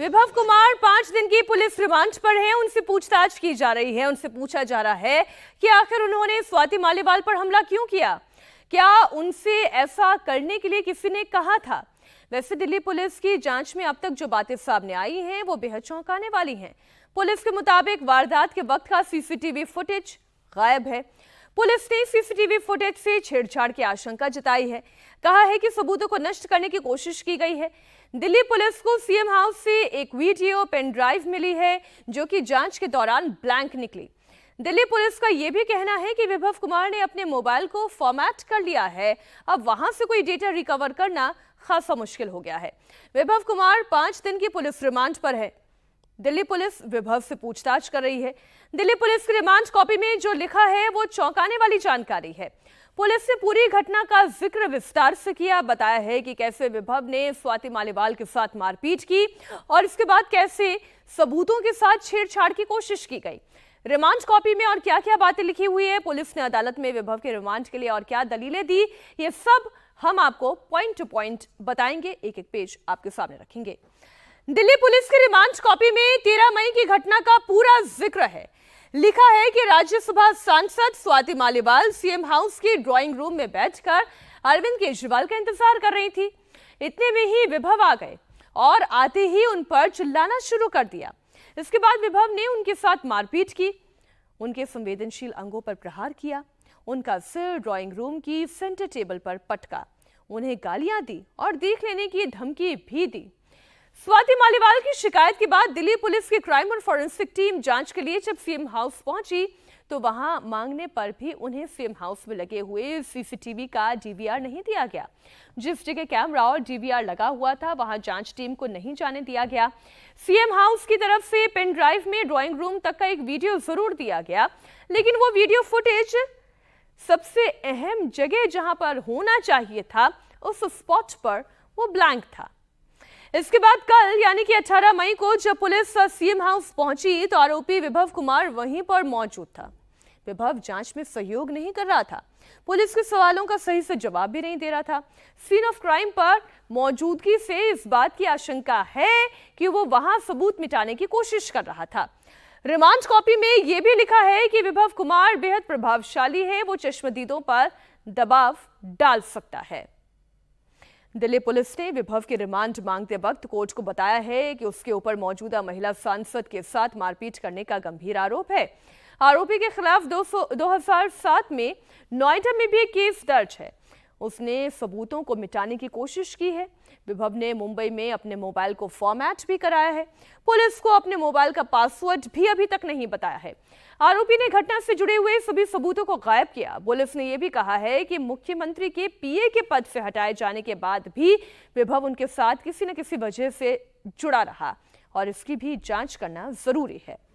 विभव कुमार पांच दिन की पुलिस रिमांड पर हैं उनसे पूछताछ की जा रही है उनसे पूछा जा रहा है कि आखिर उन्होंने स्वाति मालेवाल पर हमला क्यों किया क्या उनसे ऐसा करने के लिए किसी ने कहा था वैसे दिल्ली पुलिस की जांच में अब तक जो बातें सामने आई हैं वो बेहद चौंकाने वाली हैं पुलिस के मुताबिक वारदात के वक्त का सीसीटीवी फुटेज गायब है पुलिस ने सीसीटीवी फुटेज से छेड़छाड़ की आशंका जताई है कहा है कि सबूतों को नष्ट करने की कोशिश की गई है दिल्ली पुलिस को सीएम हाउस से एक वीडियो पेन ड्राइव मिली है जो कि जांच के दौरान ब्लैंक निकली दिल्ली पुलिस का यह भी कहना है कि विभव कुमार ने अपने मोबाइल को फॉर्मेट कर लिया है अब वहां से कोई डेटा रिकवर करना खासा मुश्किल हो गया है विभव कुमार पांच दिन की पुलिस रिमांड पर है दिल्ली पुलिस विभव से पूछताछ कर रही है दिल्ली पुलिस की रिमांड कॉपी में जो लिखा है वो चौंकाने वाली जानकारी है पुलिस ने पूरी घटना का जिक्र विस्तार से किया बताया है कि कैसे विभव ने स्वाति मालीवाल के साथ मारपीट की और इसके बाद कैसे सबूतों के साथ छेड़छाड़ की कोशिश की गई रिमांड कॉपी में और क्या क्या बातें लिखी हुई है पुलिस ने अदालत में विभव के रिमांड के लिए और क्या दलीलें दी ये सब हम आपको पॉइंट टू पॉइंट बताएंगे एक एक पेज आपके सामने रखेंगे दिल्ली पुलिस की रिमांड कॉपी में तेरह मई की घटना का पूरा जिक्र है लिखा है कि राज्यसभा सांसद स्वाति मालीवाल सीएम हाउस के ड्राइंग रूम में बैठकर अरविंद केजरीवाल का इंतजार कर रही थी इतने में ही विभव आ गए और आते ही उन पर चिल्लाना शुरू कर दिया इसके बाद विभव ने उनके साथ मारपीट की उनके संवेदनशील अंगों पर प्रहार किया उनका सिर ड्राइंग रूम की सेंटर टेबल पर पटका उन्हें गालियां दी और देख लेने की धमकी भी दी स्वाति मालीवाल की शिकायत के बाद दिल्ली पुलिस की क्राइम और फॉरेंसिक टीम जांच के लिए जब सीएम हाउस पहुंची तो वहां मांगने पर भी उन्हें सीएम हाउस में लगे हुए सीसीटीवी का डीवीआर नहीं दिया गया जिस जगह कैमरा और डीवीआर लगा हुआ था वहां जांच टीम को नहीं जाने दिया गया सीएम हाउस की तरफ से पेन ड्राइव में ड्राइंग रूम तक का एक वीडियो जरूर दिया गया लेकिन वो वीडियो फुटेज सबसे अहम जगह जहां पर होना चाहिए था उस स्पॉट पर वो ब्लैंक था इसके बाद कल यानी कि 18 मई को जब पुलिस सीएम हाउस पहुंची तो आरोपी विभव कुमार वहीं पर मौजूद था विभव जांच में सहयोग नहीं कर रहा था पुलिस के सवालों का सही से जवाब भी नहीं दे रहा था सीन ऑफ क्राइम पर मौजूदगी से इस बात की आशंका है कि वो वहां सबूत मिटाने की कोशिश कर रहा था रिमांड कॉपी में यह भी लिखा है कि विभव कुमार बेहद प्रभावशाली है वो चश्मदीदों पर दबाव डाल सकता है दिल्ली पुलिस ने विभव की रिमांड मांगते वक्त कोर्ट को बताया है कि उसके ऊपर मौजूदा महिला सांसद के साथ मारपीट करने का गंभीर आरोप है आरोपी के खिलाफ दो, दो में नोएडा में भी केस दर्ज है उसने सबूतों को मिटाने की कोशिश की है विभव ने मुंबई में अपने मोबाइल को फॉर्मेट भी कराया है पुलिस को अपने मोबाइल का पासवर्ड भी अभी तक नहीं बताया है आरोपी ने घटना से जुड़े हुए सभी सबूतों को गायब किया पुलिस ने यह भी कहा है कि मुख्यमंत्री के पीए के पद से हटाए जाने के बाद भी विभव उनके साथ किसी न किसी वजह से जुड़ा रहा और इसकी भी जांच करना जरूरी है